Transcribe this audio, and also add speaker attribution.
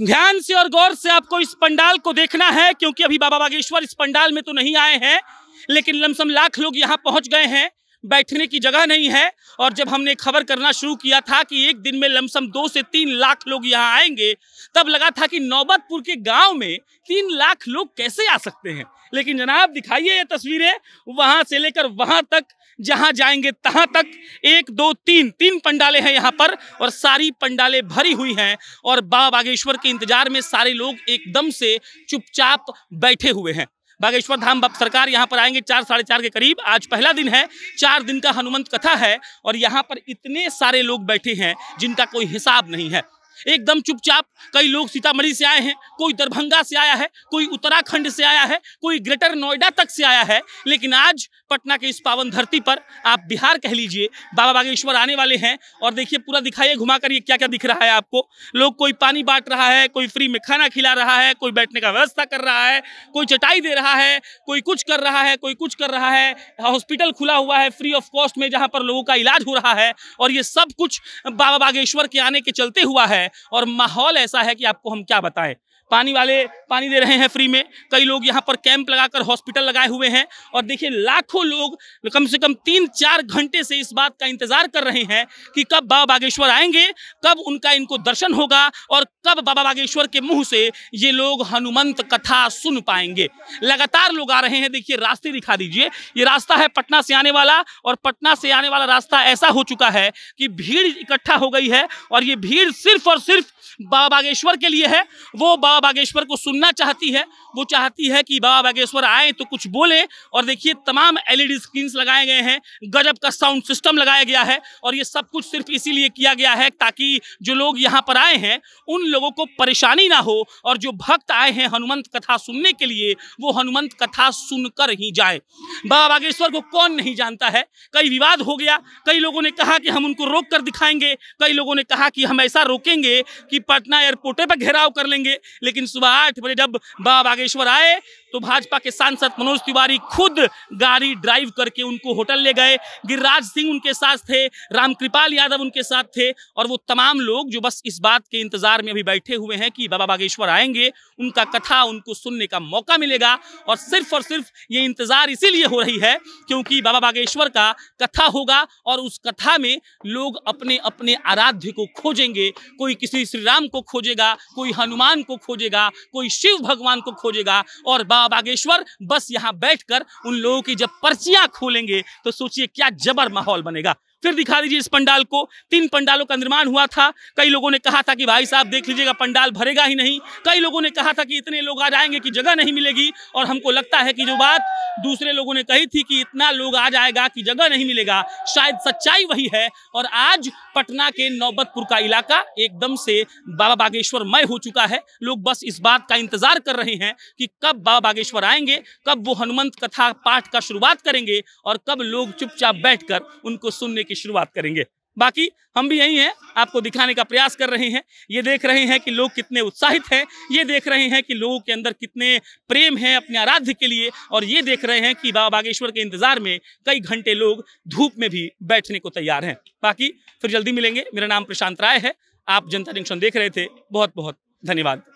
Speaker 1: ध्यान से और गौर से आपको इस पंडाल को देखना है क्योंकि अभी बाबा बागेश्वर इस पंडाल में तो नहीं आए हैं लेकिन लमसम लाख लोग यहाँ पहुंच गए हैं बैठने की जगह नहीं है और जब हमने खबर करना शुरू किया था कि एक दिन में लमसम दो से तीन लाख लोग यहाँ आएंगे तब लगा था कि नौबतपुर के गांव में तीन लाख लोग कैसे आ सकते हैं लेकिन जनाब दिखाइए ये तस्वीरें वहाँ से लेकर वहाँ तक जहाँ जाएंगे तहाँ तक एक दो तीन तीन पंडाले हैं यहाँ पर और सारी पंडाले भरी हुई हैं और बाबा बागेश्वर के इंतजार में सारे लोग एकदम से चुपचाप बैठे हुए हैं बागेश्वर धाम सरकार यहाँ पर आएंगे चार साढ़े चार के करीब आज पहला दिन है चार दिन का हनुमंत कथा है और यहाँ पर इतने सारे लोग बैठे हैं जिनका कोई हिसाब नहीं है एकदम चुपचाप कई लोग सीतामढ़ी से आए हैं कोई दरभंगा से आया है कोई उत्तराखंड से आया है कोई ग्रेटर नोएडा तक से आया है लेकिन आज पटना के इस पावन धरती पर आप बिहार कह लीजिए बाबा बागेश्वर आने वाले हैं और देखिए पूरा दिखाइए घुमा कर ये क्या क्या दिख रहा है आपको लोग कोई पानी बांट रहा है कोई फ्री में खाना खिला रहा है कोई बैठने का व्यवस्था कर रहा है कोई चटाई दे रहा है कोई कुछ कर रहा है कोई कुछ कर रहा है हॉस्पिटल खुला हुआ है फ्री ऑफ कॉस्ट में जहाँ पर लोगों का इलाज हो रहा है और ये सब कुछ बाबा बागेश्वर के आने के चलते हुआ है है और माहौल ऐसा है कि आपको हम क्या बताएं पानी वाले पानी दे रहे हैं फ्री में कई लोग यहाँ पर कैंप लगाकर हॉस्पिटल लगाए हुए हैं और देखिए लाखों लोग कम से कम तीन चार घंटे से इस बात का इंतजार कर रहे हैं कि कब बाबा बागेश्वर आएंगे कब उनका इनको दर्शन होगा और कब बाबा बागेश्वर के मुंह से ये लोग हनुमंत कथा सुन पाएंगे लगातार लोग आ रहे हैं देखिए रास्ते दिखा दीजिए ये रास्ता है पटना से आने वाला और पटना से आने वाला रास्ता ऐसा हो चुका है कि भीड़ इकट्ठा हो गई है और ये भीड़ सिर्फ और सिर्फ बाबा बागेश्वर के लिए है वो बाबा बागेश्वर को सुनना चाहती है वो चाहती है कि बाबा बागेश्वर आए तो कुछ बोले और देखिए तमाम एलईडी स्क्रीन्स लगाए गए हैं गजब का साउंड सिस्टम लगाया गया है और ये सब कुछ सिर्फ इसीलिए किया गया है ताकि जो लोग यहाँ पर आए हैं उन लोगों को परेशानी ना हो और जो भक्त आए हैं हनुमंत कथा सुनने के लिए वो हनुमंत कथा सुनकर ही जाए बाबा बागेश्वर को कौन नहीं जानता है कई विवाद हो गया कई लोगों ने कहा कि हम उनको रोक कर दिखाएंगे कई लोगों ने कहा कि हम ऐसा रोकेंगे कि पटना एयरपोर्ट पर घेराव कर लेंगे लेकिन सुबह आठ बजे जब बाबा बागेश्वर आए तो भाजपा के सांसद मनोज तिवारी खुद गाड़ी ड्राइव करके उनको होटल ले गए गिरिराज सिंह उनके साथ थे रामकृपाल यादव उनके साथ थे और वो तमाम लोग जो बस इस बात के इंतजार में अभी बैठे हुए हैं कि बाबा बागेश्वर आएंगे उनका कथा उनको सुनने का मौका मिलेगा और सिर्फ और सिर्फ ये इंतजार इसीलिए हो रही है क्योंकि बाबा बागेश्वर का कथा होगा और उस कथा में लोग अपने अपने आराध्य को खोजेंगे कोई किसी श्री राम को खोजेगा कोई हनुमान को खोजेगा कोई शिव भगवान को खोजेगा और बाबा बागेश्वर बस यहाँ बैठकर उन लोगों की जब पर्चियाँ खोलेंगे तो सोचिए क्या जबर माहौल बनेगा फिर दिखा दीजिए इस पंडाल को तीन पंडालों का निर्माण हुआ था कई लोगों ने कहा था कि भाई साहब देख लीजिएगा पंडाल भरेगा ही नहीं कई लोगों ने कहा था कि इतने लोग आ जाएंगे कि जगह नहीं मिलेगी और हमको लगता है कि जो बात दूसरे लोगों ने कही थी कि इतना लोग आ जाएगा कि जगह नहीं मिलेगा शायद सच्चाई वही है और आज पटना के नौबतपुर का इलाका एकदम से बाबा बागेश्वर मय हो चुका है लोग बस इस बात का इंतजार कर रहे हैं कि कब बाबा बागेश्वर आएंगे कब वो हनुमंत कथा पाठ का शुरुआत करेंगे और कब लोग चुपचाप बैठकर उनको सुनने के की शुरुआत करेंगे बाकी हम भी यही हैं आपको दिखाने का प्रयास कर रहे हैं ये देख रहे हैं कि लोग कितने उत्साहित हैं ये देख रहे हैं कि लोगों के अंदर कितने प्रेम है अपने आराध्य के लिए और ये देख रहे हैं कि बाबा बागेश्वर के इंतजार में कई घंटे लोग धूप में भी बैठने को तैयार हैं बाकी फिर जल्दी मिलेंगे मेरा नाम प्रशांत राय है आप जनता जंक्शन देख रहे थे बहुत बहुत धन्यवाद